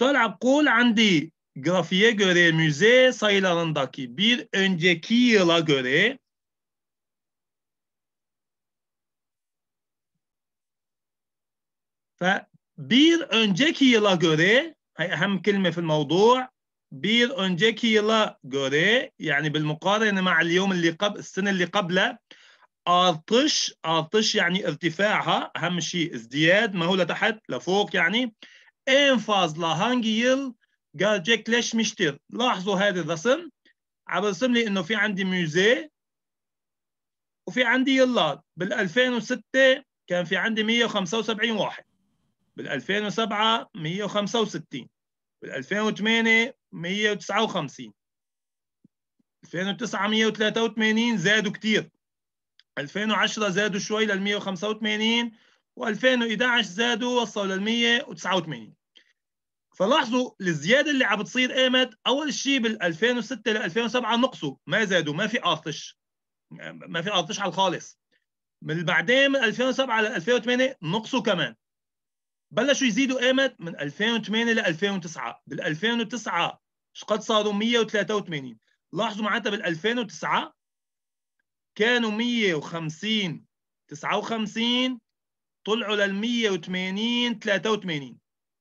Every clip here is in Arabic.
Sol akul andi grafiğe göre müze sayılarındaki bir önceki yıla göre ve bir önceki yıla göre hem kelime fil mevdu' bir önceki yıla göre yani bil mukarene ma'al yevm li qab sene li qabla artış artış yani irtifaha hem şey izdiyad ma huwa tahat la fوق yani en fazla hangi yıl gerçekleşmiştir لاحظوا هذا الرسم رسم لي انه في عندي موزي وفي عندي يلات بال 2006 كان في عندي 175 واحد بال 2007 165 بال 2008 159 2009 183 زادوا كثير 2010 زادوا شوي لل 185 و2011 زادوا وصلوا لل 189 فلاحظوا الزياده اللي عم بتصير قامت اول شيء بال 2006 ل 2007 نقصوا ما زادوا ما في قاطش ما في قاطش على الخالص من بعدين من 2007 ل 2008 نقصوا كمان بلشوا يزيدوا قامت من 2008 ل 2009 بال 2009 شقد صاروا 183 لاحظوا معناتها بال 2009 كانوا 150 59 طلعوا لل 180 83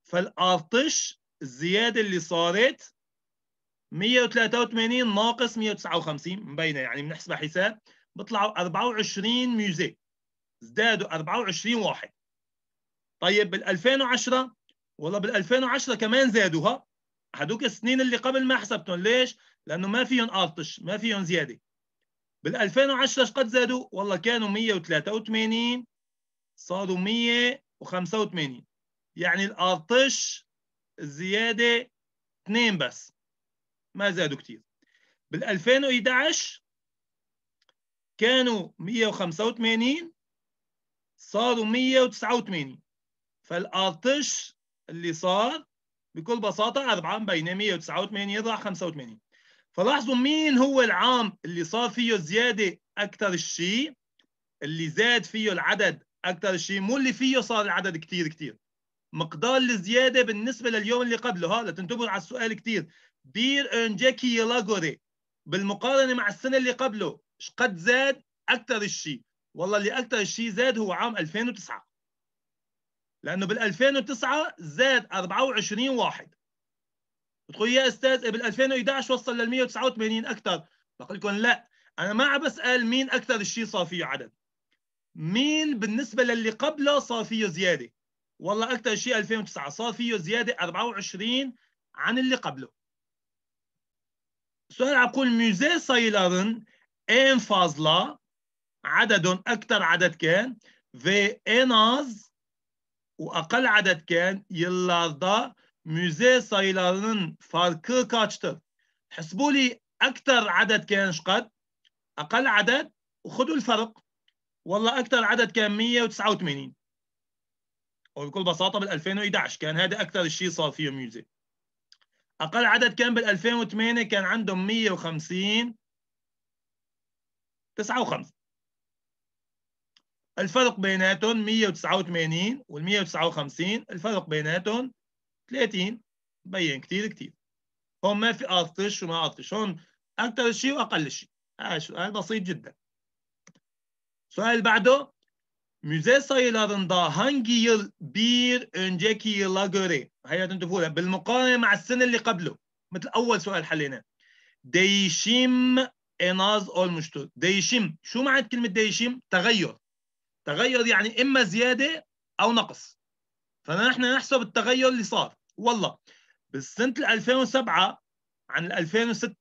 فالارتش الزياده اللي صارت 183 ناقص 159 مبينه يعني بنحسبها حساب بيطلعوا 24 ميوزي ازدادوا 24 واحد طيب بال 2010 والله بال 2010 كمان زادوها هذوك السنين اللي قبل ما حسبتهم ليش؟ لانه ما فيهم ارتش ما فيهم زياده بال 2010 قد زادوا؟ والله كانوا 183 صاروا 185 يعني الارطش زياده اثنين بس ما زادوا كثير بال 2011 كانوا 185 صاروا 189 فالارطش اللي صار بكل بساطه اربعه بين 189 راح 85 فلاحظوا مين هو العام اللي صار فيه زياده اكثر شيء اللي زاد فيه العدد اكثر شيء مو اللي فيه صار العدد كثير كثير مقدار الزياده بالنسبه لليوم اللي قبله ها تنتبهوا على السؤال كثير بير انجاكي يلاغوري بالمقارنه مع السنه اللي قبله قد زاد اكثر الشيء والله اللي اكثر الشيء زاد هو عام 2009 لانه بال 2009 زاد 24 واحد بتقول يا استاذ إيه بال 2011 وصل لل 189 اكثر بقول لكم لا انا ما عم بسال مين اكثر الشيء صار فيه عدد مين بالنسبه للي قبله صار فيه زياده والله اكثر شيء 2009 صار فيه زياده 24 عن اللي قبله عم عقول ميزي سايلارن ان فازلا عدد اكثر عدد كان في اناز واقل عدد كان يلاردا ميزي sayılarının farkı kaçtır? حسبوا لي اكثر عدد كان شقد اقل عدد وخذوا الفرق والله اكثر عدد كان 189 وبكل بساطه بال 2011 كان هذا اكثر شيء صار فيه ميوزك اقل عدد كان بال 2008 كان عندهم 150 59 الفرق بيناتهم 189 وال 159 الفرق بيناتهم 30 بين كثير كثير هون ما في ارتش وما ارتش هون اكثر شيء واقل شيء هذا سؤال بسيط جدا السؤال بعده müze sayılarında hangi yıl bir önceki yıla göre hayatın tüfuğu bil mukavene ma'as-sene li qablu مثل أول sual حليناه değişim en az olmuştur. Değişim. Şu ma'at kelime değişim? tagayyur تغير. تغير يعني إما زيادة أو نقص. فنحن نحسب tagayyur li sar والله بالسنة 2007 عن 2006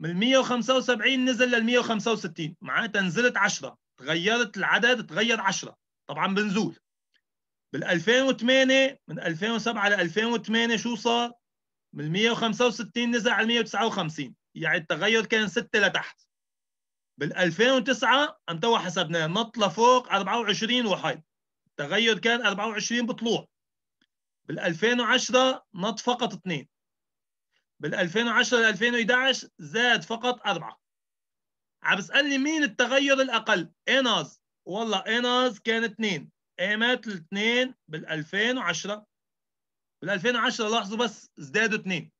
من 175 نزل لل 165 معناتها نزلت 10 تغيرت العدد تغير 10 طبعا بنزول بال 2008 من 2007 ل 2008 شو صار؟ من 165 نزل على 159 يعني التغير كان 6 لتحت بال 2009 انت حسبناه نط لفوق 24 وحيد التغير كان 24 بطلوع بال 2010 نط فقط 2 بال 2010 ل 2011 زاد فقط 4 عم بسالني مين التغير الاقل ايناز والله ايناز كان اثنين قامت الاثنين بال 2010 بال 2010 لاحظوا بس ازدادوا اثنين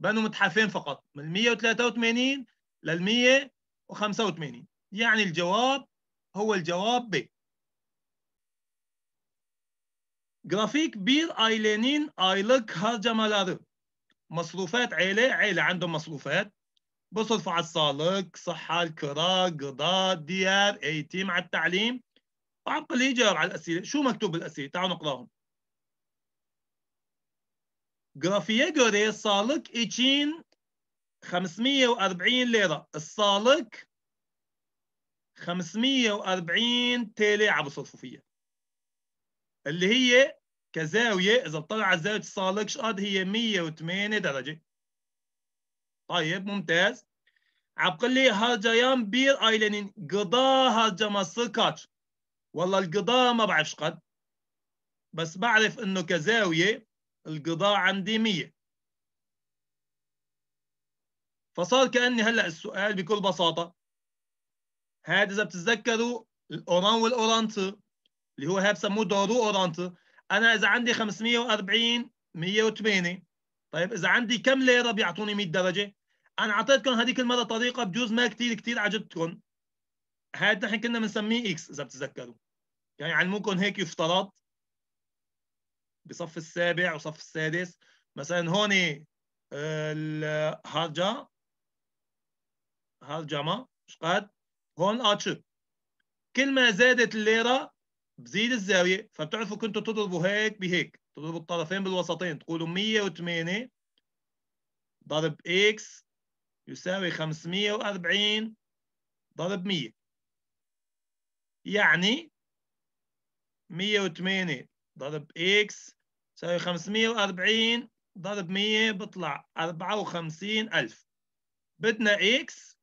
بنوا متحفين فقط من 183 لل 185 يعني الجواب هو الجواب ب جرافيك بير ايلينين ايلك هرجمالارو مصروفات عيلة عيلة عندهم مصروفات بصرف على الصالك صحة الكرة قضاء ديار ايتيم على التعليم وعقل الهجر على الأسئلة شو مكتوب بالأسئلة تعالوا نقراهم grafiğe göre sağlık için 540 ليرة الصالك 540 تيلي عم بصرفوا فيها. اللي هي كزاوية إذا على زاوية الصالك شقد هي 108 درجة. طيب Tayyip mümtez. Akıllı harcayan bir قضا gıda harcaması kaç? والله القضاء ما بعرفش قد بس بعرف انه كزاويه القضاء عندي 100 فصار كاني هلا السؤال بكل بساطه هذا اذا بتتذكروا الاوران والاورانت اللي هو هذا بسموه دورو اورانت انا اذا عندي 540 108 طيب اذا عندي كم ليره بيعطوني 100 درجه انا اعطيتكم هذيك المره طريقه بجوز ما كثير كثير عجبتكم هذا نحن كنا بنسميه اكس اذا بتتذكروا يعني علموكم هيك يفترض بصف السابع وصف السادس مثلا هون آه، الهرجة هرجمة مش قد هون اتشر كل ما زادت الليرة بزيد الزاوية فبتعرفوا كنتوا تضربوا هيك بهيك تضربوا الطرفين بالوسطين تقولوا 108 ضرب اكس يساوي 540 ضرب 100 يعني 108 ضرب اكس يساوي 540 ضرب 100 بيطلع 54000 بدنا اكس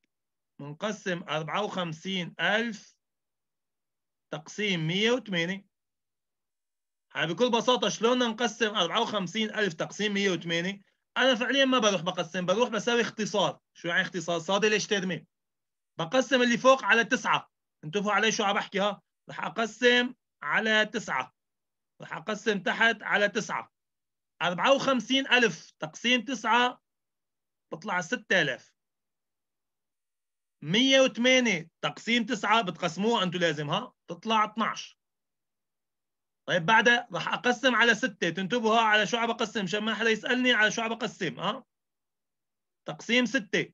منقسم 54000 تقسيم 108 هاي بكل بساطة شلون نقسم 54000 تقسيم 108 انا فعليا ما بروح بقسم بروح بساوي اختصار شو يعني اختصار صادي ليش ترمي بقسم اللي فوق على تسعة انتبهوا علي شو عم بحكي ها رح اقسم على تسعة رح اقسم تحت على تسعة 54000 تقسيم تسعة بطلع 6000 108 تقسيم 9 بتقسموها انتم لازم ها بتطلع 12 طيب بعدها راح اقسم على سته تنتبهوا على شو عم بقسم مشان ما حدا يسالني على شو عم بقسم اه تقسيم سته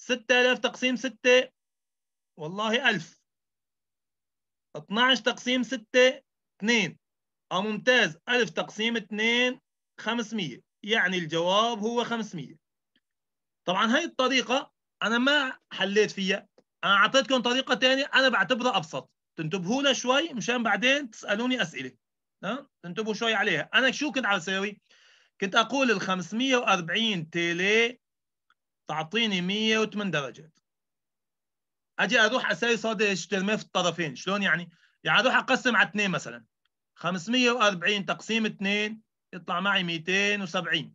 6000 تقسيم سته والله 1000 12 تقسيم ستة 2 اه ممتاز 1000 تقسيم 2 500 يعني الجواب هو 500 طبعا هاي الطريقة أنا ما حليت فيها أنا أعطيتكم طريقة ثانية أنا بعتبرها أبسط تنتبهوا لها شوي مشان بعدين تسالوني اسئله ها تنتبهوا شوي عليها انا شو كنت عم اسوي كنت اقول ال 540 تيلي تعطيني 108 درجات اجي اروح اسوي صاد ترميه في الطرفين شلون يعني يعني اروح اقسم على اثنين مثلا 540 تقسيم 2 يطلع معي 270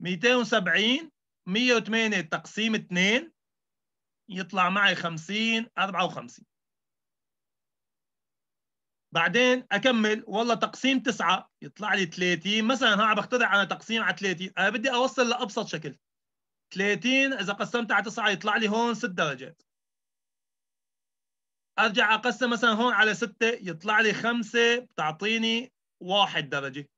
270 108 تقسيم 2 يطلع معي 50 54 بعدين اكمل والله تقسيم 9 يطلع لي 30 مثلا ها عم بخترع انا تقسيم على 30 انا بدي اوصل لابسط شكل 30 اذا قسمت على 9 يطلع لي هون 6 درجات ارجع اقسم مثلا هون على 6 يطلع لي 5 بتعطيني 1 درجه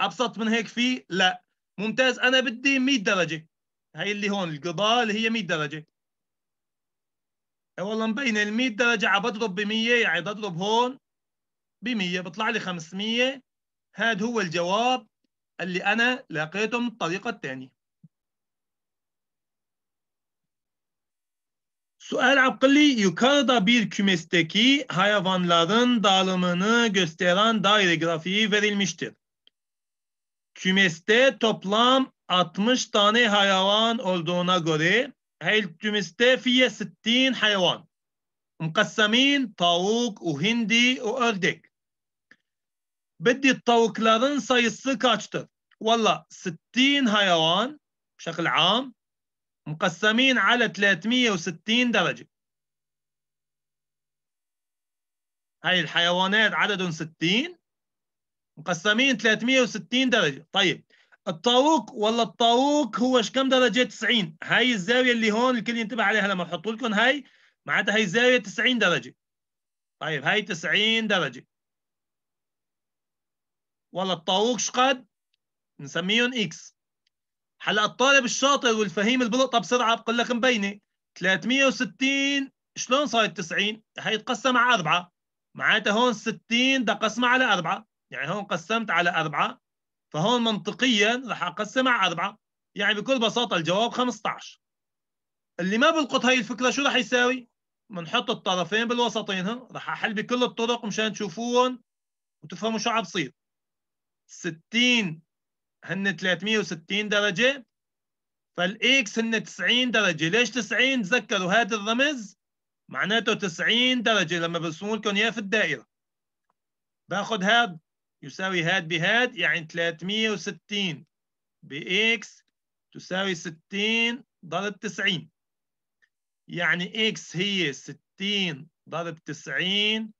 ابسط من هيك في لا ممتاز انا بدي 100 درجه هي اللي هون القضاء اللي هي 100 درجه E, اولا مبين ال 100 درجه بضرب ب 100 يعني بضرب هون ب 100 بيطلع لي 500 هذا هو الجواب اللي انا لقيته من الطريقه الثانيه Sual Akıllı yukarıda bir kümesteki hayvanların dağılımını gösteren daire grafiği verilmiştir. Kümeste toplam 60 tane hayvan olduğuna göre هاي التمستا فيها 60 حيوان مقسمين طاووق وهندي وأردك بدي الطاووق لارن sayısı كاتشتر والله 60 حيوان بشكل عام مقسمين على 360 درجة هاي الحيوانات عددهم 60 مقسمين 360 درجة طيب الطاووق ولا الطاووق هو كم درجه 90 هاي الزاويه اللي هون الكل ينتبه عليها لما احط لكم هاي معناتها هاي زاويه 90 درجه طيب هاي 90 درجه ولا الطاووق شقد نسميهم اكس هلا الطالب الشاطر والفهيم اللي بلقطها بسرعه بقول لك مبينه 360 شلون صارت 90 هي تقسم على 4 معناتها هون 60 ده قسمة على 4 يعني هون قسمت على 4 فهون منطقيا رح اقسم على أربعة يعني بكل بساطة الجواب 15 اللي ما بلقط هاي الفكرة شو رح يساوي؟ بنحط الطرفين بالوسطين رح أحل بكل الطرق مشان تشوفوهم وتفهموا شو عم بصير 60 هن 360 درجة فالإكس هن 90 درجة ليش 90 تذكروا هذا الرمز معناته 90 درجة لما برسموا لكم إياه في الدائرة باخذ هذا يساوي هاد بهاد يعني 360 بإكس تساوي 60 ضرب 90 يعني إكس هي 60 ضرب 90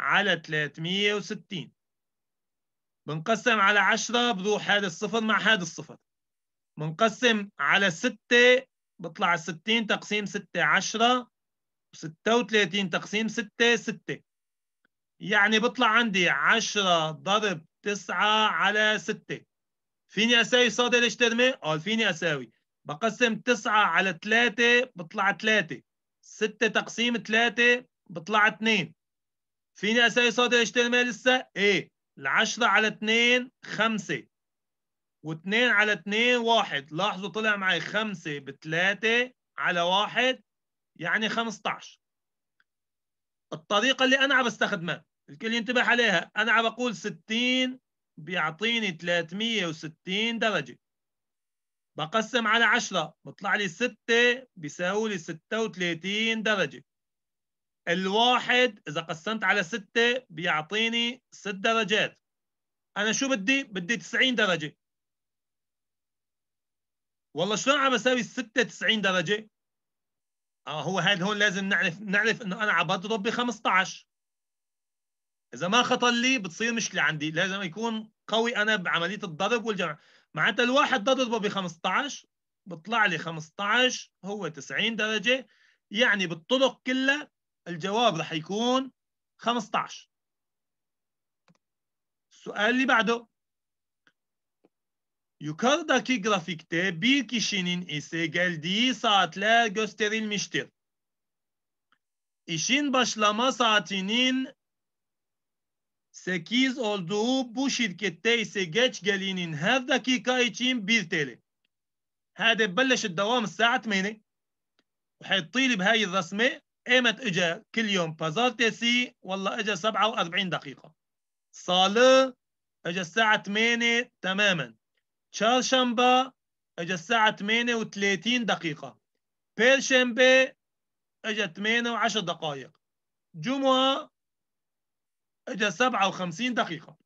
على 360 بنقسم على 10 بروح هذا الصفر مع هذا الصفر بنقسم على 6 بطلع 60 تقسيم 6 10 و36 تقسيم 6 6 يعني بطلع عندي 10 ضرب 9 على 6 فيني اساوي صاد الاشترمه؟ اه فيني اساوي بقسم 9 على 3 بطلع 3 6 تقسيم 3 بطلع 2 فيني اساوي صاد الاشترمه لسه؟ ايه ال 10 على 2 5 و2 على 2 1 لاحظوا طلع معي 5 ب 3 على 1 يعني 15 الطريقه اللي انا عم بستخدمها الكل ينتبه عليها انا عم بقول 60 بيعطيني 360 درجه بقسم على 10 بطلع لي 6 بيساوي لي 36 درجه الواحد إذا قسمت على 6 بيعطيني 6 درجات أنا شو بدي؟ بدي 90 درجة والله شلون عم بساوي 96 درجة؟ اه هو هذا هون لازم نعرف نعرف انه انا بضرب ب 15 اذا ما خطا لي بتصير مشكله عندي لازم يكون قوي انا بعمليه الضرب والجمع معناتها الواحد بضربه ب 15 بطلع لي 15 هو 90 درجه يعني بالطرق كلها الجواب رح يكون 15 السؤال اللي بعده Yukarıdaki grafikte bir kişinin ise geldiği saatler gösterilmiştir. İşin başlama saatinin 8 olduğu bu şirkette ise geç gelinin her dakika için 1 TL. هذا بلش الدوام الساعة 8 وحيطيلي بهاي الرسمة ايمت اجا كل يوم بازارتسي والله اجا 47 دقيقة صالة اجا الساعة 8 تماما تشالشمبا اجى الساعة 38 دقيقة بيرشمبي اجى 8 و10 دقائق جمعة اجى 57 دقيقة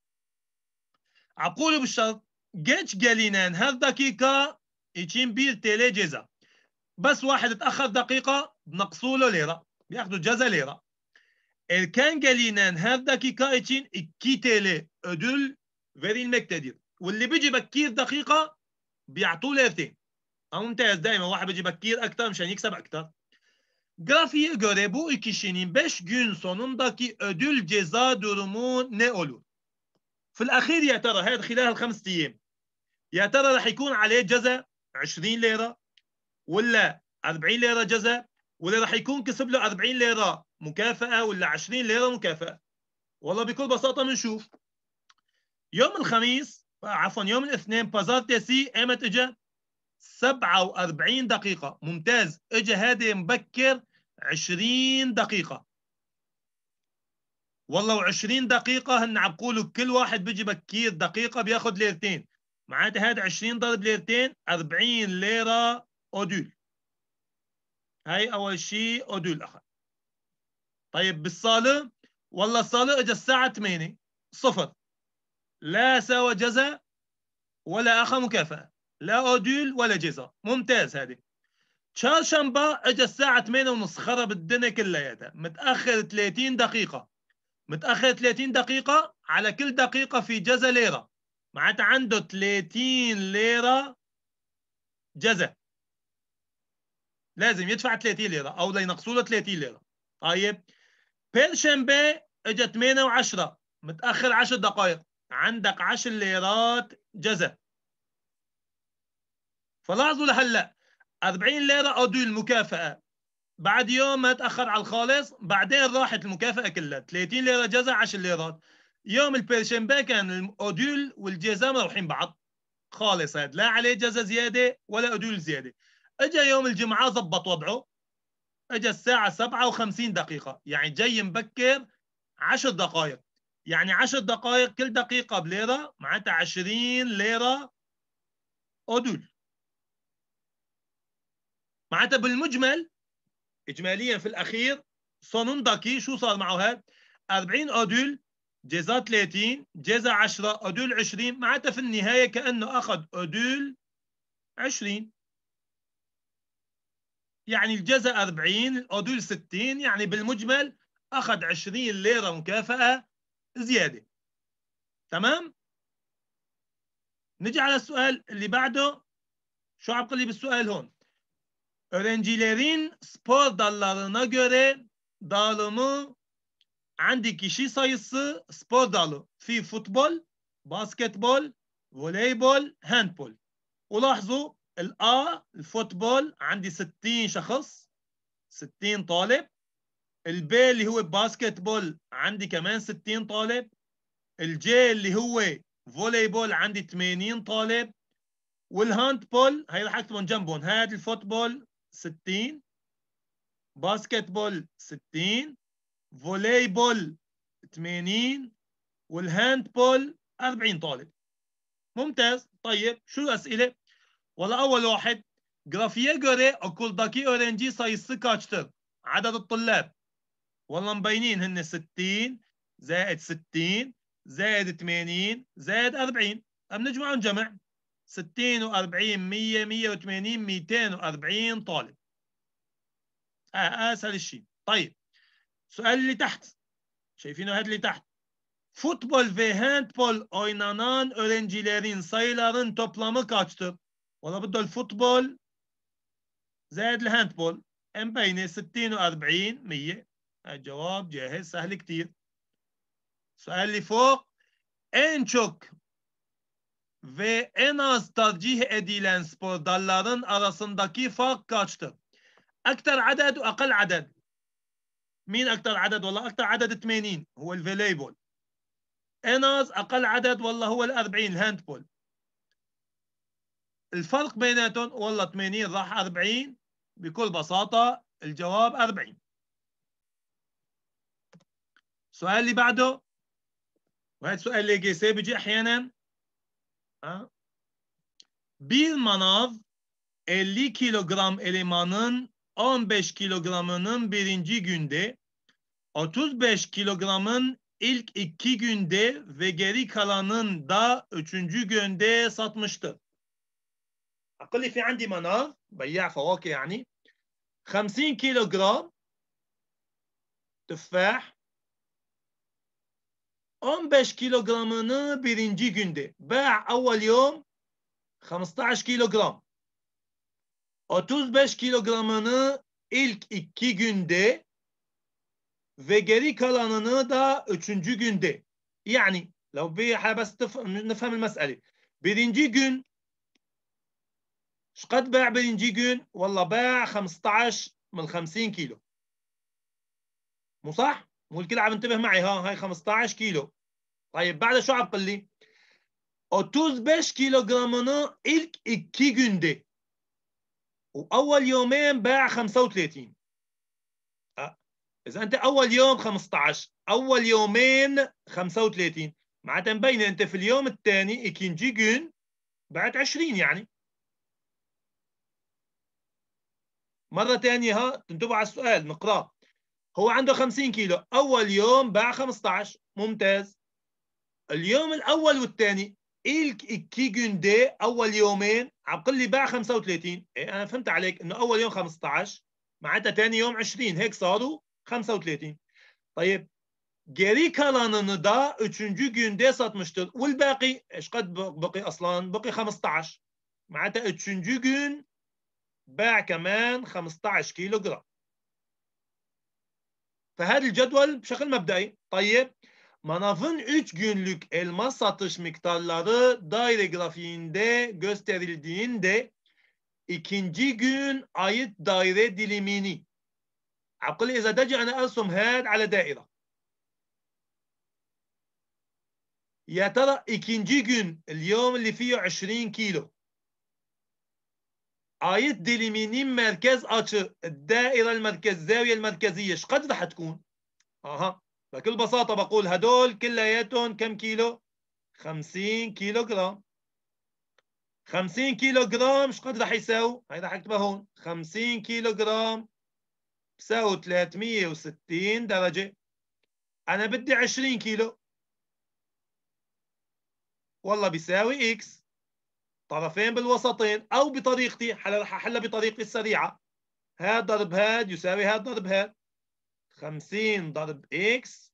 عقولي بالشرط جيتش جالينان هذ دقيقة يتشين بير تيلي جزا بس واحد اتأخر دقيقة بنقصوا له ليرة بياخدوا جزا ليرة الكان جالينان هاد دقيقة ايشين اكي iki ادول فيري المكتدير واللي بيجي بكير دقيقه بيعطوه ليرتين أو أه، ممتاز دائما واحد بيجي بكير اكثر مشان يكسب اكثر Grafiğe göre bu kişinin 5 gün sonundaki ödül ceza durumu ne olur? في الأخير يا ترى هذا خلال الخمس أيام يا ترى راح يكون عليه جزاء 20 ليرة ولا 40 ليرة جزاء ولا راح يكون كسب له 40 ليرة مكافأة ولا 20 ليرة مكافأة والله بكل بساطة منشوف يوم الخميس عفوا يوم الاثنين سي ايمت اجا 47 دقيقة ممتاز اجا هذا مبكر 20 دقيقة والله و20 دقيقة هن عم بقولوا كل واحد بيجي بكير دقيقة بياخذ ليرتين معناتها هذا 20 ضرب ليرتين 40 ليرة اودول هاي أول شيء اودول أخذ طيب بالصالة والله الصالة اجا الساعة 8 صفر لا سوى جزاء ولا أخ مكافأة لا أوديل ولا جزاء ممتاز هذه شامبا اجى الساعة 8 ونص خرب الدنيا كلياتها متأخر 30 دقيقة متأخر 30 دقيقة على كل دقيقة في جزا ليرة معناتها عنده 30 ليرة جزا لازم يدفع 30 ليرة أو لينقصوا ينقصوا له 30 ليرة طيب بيرشامبي اجى 8 و10 متأخر 10 دقائق عندك 10 ليرات جزاء فلاحظوا لهلا 40 ليره عدول المكافاه بعد يوم ما تاخر على الخالص بعدين راحت المكافاه كلها 30 ليره جزاء 10 ليرات يوم البيرشنبا كان الاوديول والجزاء مروحين بعض خالص هاد لا عليه جزاء زياده ولا اوديول زياده اجى يوم الجمعه ظبط وضعه اجى الساعه 57 دقيقه يعني جاي مبكر 10 دقائق يعني 10 دقائق كل دقيقة بليرة معناتها 20 ليرة أودول معناتها بالمجمل إجماليا في الأخير صنندكي شو صار معه هاد 40 أودول جيزا 30 جيزا 10 أودول 20 معناتها في النهاية كأنه أخذ أودول 20 يعني الجزء 40 الأدول 60 يعني بالمجمل أخذ 20 ليرة مكافأة زياده تمام نجي على السؤال اللي بعده شو عم لي بالسؤال هون öğrencilerin سبور dallarına göre dağılımı عندي كيشي سايس سبور dalı في فوتبول باسكتبول voleybol هاندبول ولاحظوا الا الفوتبول عندي 60 شخص 60 طالب البي اللي هو باسكت بول عندي كمان 60 طالب الجي اللي هو فولي بول عندي 80 طالب والهاند بول هي رح اكتبهم جنبهم هذا الفوتبول 60 باسكت بول 60 فولي بول 80 والهاند بول 40 طالب ممتاز طيب شو الاسئله والله اول واحد grafiye göre داكي öğrenci سايس kaçtır? عدد الطلاب والله مبينين هن 60 زائد 60 زائد 80 زائد 40 بنجمعهم طيب جمع 60 و40 100 180 240 طالب آه اسهل شيء طيب السؤال اللي تحت شايفينه هذا اللي تحت فوتبول في هاندبول اوينانان öğrencilerin سايلارن toplamı kaçtır? والله بده الفوتبول زائد الهاندبول مبينة 60 و40 100 الجواب جاهز سهل كثير السؤال اللي فوق Ençok ve en az tercih edilen دالارن dalların arasındaki fark kaçtır? أكثر عدد وأقل عدد مين أكثر عدد والله أكثر عدد 80 هو الفوليبول أناز أقل عدد والله هو ال 40 بول الفرق بيناتهم والله 80 راح 40 بكل بساطة الجواب 40 السؤال اللي بعده وهذا سؤال ليجيسي بيجي احيانا ها bir manav 50 kilogram elemanın 15 kilogramının birinci günde, 35 kilogramın ilk iki günde ve geri kalanın da üçüncü günde satmıştı. Akıllı في عندي منار بياع فواكه يعني 50 kilogram تفاح 15 kilogramını birinci günde. Ba' evvel yom 15 kilogram. 35 kilogramını ilk iki günde ve geri kalanını da üçüncü günde. Yani لو بس نفهم المسألة birinci gün şu شقد باع birinci gün valla باع 15 من 50 kilo. مو الكل عم انتبه معي ها هاي 15 كيلو طيب بعد شو عم تقول لي 35 kilogramını الك 2 günde وأول يومين باع 35 إذا أنت أول يوم 15 أول يومين 35 معناتها مبينة أنت في اليوم الثاني إكينجي جون بعت 20 يعني مرة ثانية ها تنتبه على السؤال نقراه هو عنده 50 كيلو اول يوم باع 15 ممتاز اليوم الاول والثاني الكيجون دي اول يومين عم قل لي باع 35 إيه انا فهمت عليك انه اول يوم 15 معناتها ثاني يوم 20 هيك صاروا 35 طيب geri kalanını da üçüncü günde satmıştır. والباقي ايش قد بقي اصلا بقي 15. معناتها 3 جون باع كمان 15 كيلو جرام. فهذا الجدول بشكل مبدئي طيب Manavın 3 günlük elma satış miktarları daire grafiğinde gösterildiğinde ikinci gün ait daire dilimini أقول إذا دجعنا أرسم هاد على دائرة يا ترى ikinci gün اليوم اللي فيه 20 كيلو ايت ديليميني مركز اتشر الدائره المركز الزاويه المركزيه ايش قد راح تكون؟ اها بكل بساطه بقول هدول كلياتهم كم كيلو؟ 50 كيلو جرام 50 كيلو جرام ايش قد راح يساوي؟ هي راح اكتبها هون 50 كيلو جرام بساوي 360 درجه انا بدي 20 كيلو والله بيساوي اكس طرفين بالوسطين او بطريقتي رح احلها بطريقتي السريعه هاد ضرب هاد يساوي هاد ضرب هاد 50 ضرب اكس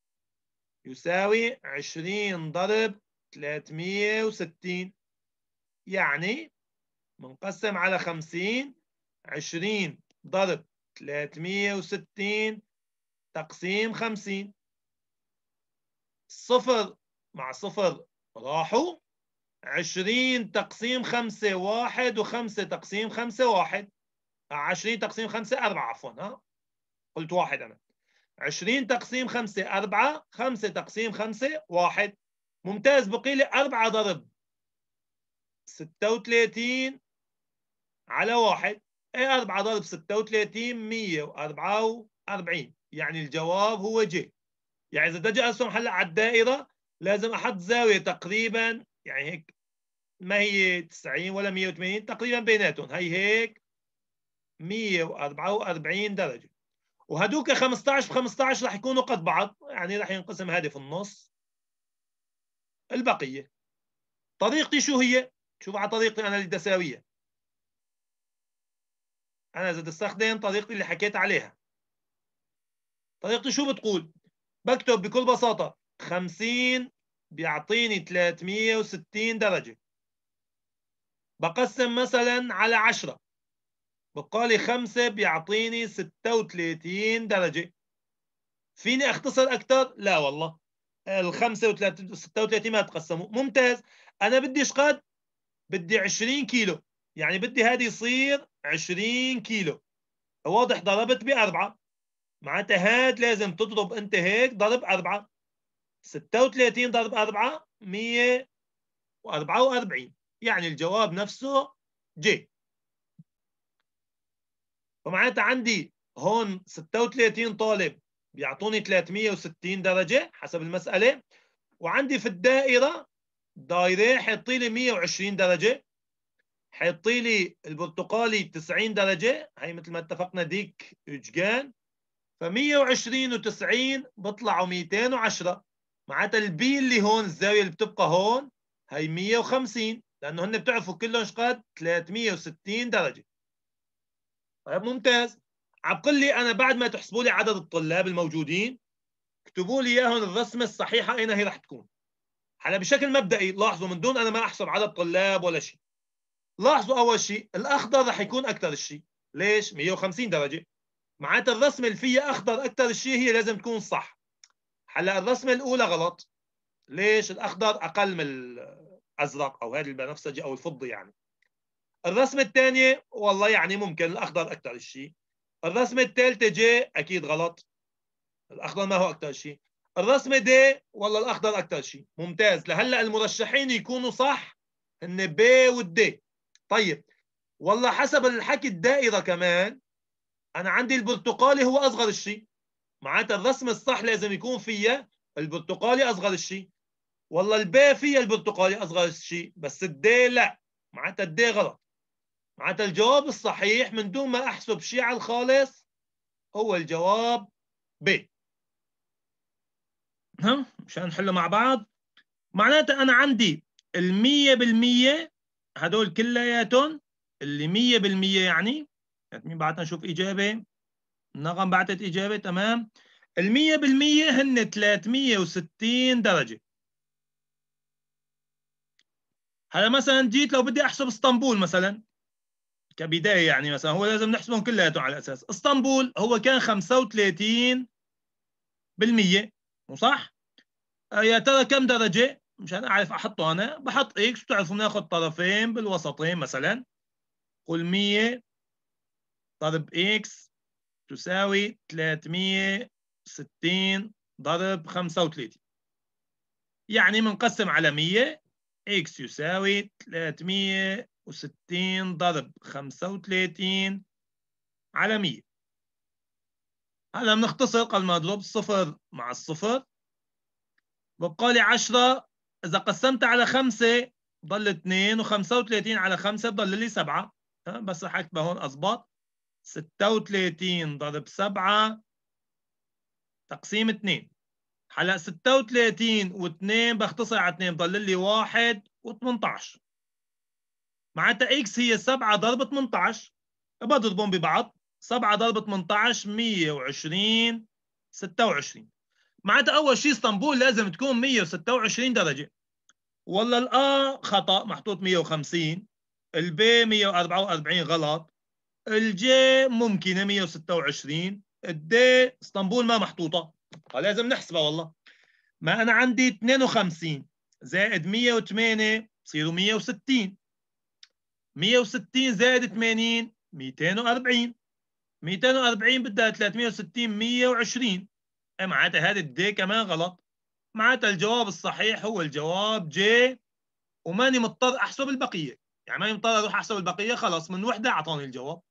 يساوي 20 ضرب 360 يعني منقسم على 50 20 ضرب 360 تقسيم 50 صفر مع صفر راحوا 20 تقسيم 5 1 و5 تقسيم 5 1 20 تقسيم 5 4 عفوا ها قلت واحد انا 20 تقسيم 5 4 5 تقسيم 5 1 ممتاز بقي لي 4 ضرب 36 على 1 اي 4 ضرب 36 144 يعني الجواب هو جي يعني اذا بدي ارسم هلا على الدائره لازم احط زاويه تقريبا يعني هيك ما هي 90 ولا 180 تقريبا بيناتهم هي هيك 144 درجة وهدوك 15 ب 15 رح يكونوا قد بعض يعني رح ينقسم هذا في النص البقية طريقتي شو هي؟ شوف على طريقتي أنا اللي بدي أساويها أنا إذا بدي أستخدم طريقتي اللي حكيت عليها طريقتي شو بتقول؟ بكتب بكل بساطة 50 بيعطيني 360 درجة بقسم مثلا على 10 بقالي 5 بيعطيني 36 درجة فيني أختصر أكثر؟ لا والله ال و 36 ما تقسموا ممتاز أنا بدي إيش قد؟ بدي 20 كيلو يعني بدي هذه يصير 20 كيلو واضح ضربت بأربعة معناتها هاد لازم تضرب أنت هيك ضرب أربعة 36 ضرب 4 144 يعني الجواب نفسه جي فمعناتها عندي هون 36 طالب بيعطوني 360 درجة حسب المسألة وعندي في الدائرة دايرة حيطي لي 120 درجة حيطي لي البرتقالي 90 درجة هي مثل ما اتفقنا ديك اججان ف 120 و90 بيطلعوا 210 معناتها البي اللي هون الزاويه اللي بتبقى هون هي 150 لانه هن بتعرفوا كلهم شقد 360 درجه طيب ممتاز عم قل لي انا بعد ما تحسبوا لي عدد الطلاب الموجودين اكتبوا لي اياهم الرسمه الصحيحه اين هي رح تكون هلا بشكل مبدئي لاحظوا من دون انا ما احسب عدد طلاب ولا شيء لاحظوا اول شيء الاخضر رح يكون اكثر شيء ليش 150 درجه معناتها الرسمه اللي فيها اخضر اكثر شيء هي لازم تكون صح هلا الرسمه الاولى غلط ليش الاخضر اقل من الازرق او هذا البنفسجي او الفضي يعني الرسمه الثانيه والله يعني ممكن الاخضر اكثر شيء الرسمه الثالثه جي اكيد غلط الاخضر ما هو اكثر شيء الرسمه دي والله الاخضر اكثر شيء ممتاز لهلا المرشحين يكونوا صح هن بي والدي طيب والله حسب الحكي الدائره كمان انا عندي البرتقالي هو اصغر الشيء معناتها الرسم الصح لازم يكون فيها البرتقالي اصغر شيء والله الباء فيها البرتقالي اصغر شيء بس الدال لا معناتها الدال غلط معناتها الجواب الصحيح من دون ما احسب شيء على الخالص هو الجواب ب ها مشان نحله مع بعض معناتها انا عندي ال 100% هدول كلياتهم اللي 100% يعني،, يعني مين بعدنا نشوف إجابة النغم بعتت إجابة تمام المية بالمية هن 360 درجة هلا مثلا جيت لو بدي أحسب اسطنبول مثلا كبداية يعني مثلا هو لازم نحسبهم كلياتهم على أساس اسطنبول هو كان 35 بالمية مو صح؟ آه، يا ترى كم درجة؟ مشان أعرف أحطه أنا بحط إكس بتعرفوا بناخذ طرفين بالوسطين مثلا قول 100 ضرب إكس تساوي 360 ضرب 35 يعني منقسم على 100 x يساوي 360 ضرب 35 على 100 هلا بنختصر قبل ما اضرب الصفر مع الصفر بقى لي 10 اذا قسمت على 5 ضل 2 و35 على 5 بضل لي 7 بس حكت هون اضبط 36 ضرب 7 تقسيم 2 هلا 36 و2 بختصر على 2 بضل لي 1 و18 معناتها اكس هي 7 ضرب 18 بضربهم ببعض 7 ضرب 18 120 26 معناتها اول شيء اسطنبول لازم تكون 126 درجه والله الآ خطأ محطوط 150 البي 144 غلط الجي ممكنه 126 الدي اسطنبول ما محطوطه لازم نحسبها والله ما انا عندي 52 زائد 108 بصيروا 160 160 زائد 80 240 240 بدها 360 120 إيه معناتها هذا الدي كمان غلط معناتها الجواب الصحيح هو الجواب جي وماني مضطر احسب البقيه يعني ماني مضطر اروح احسب البقيه خلاص من وحده اعطاني الجواب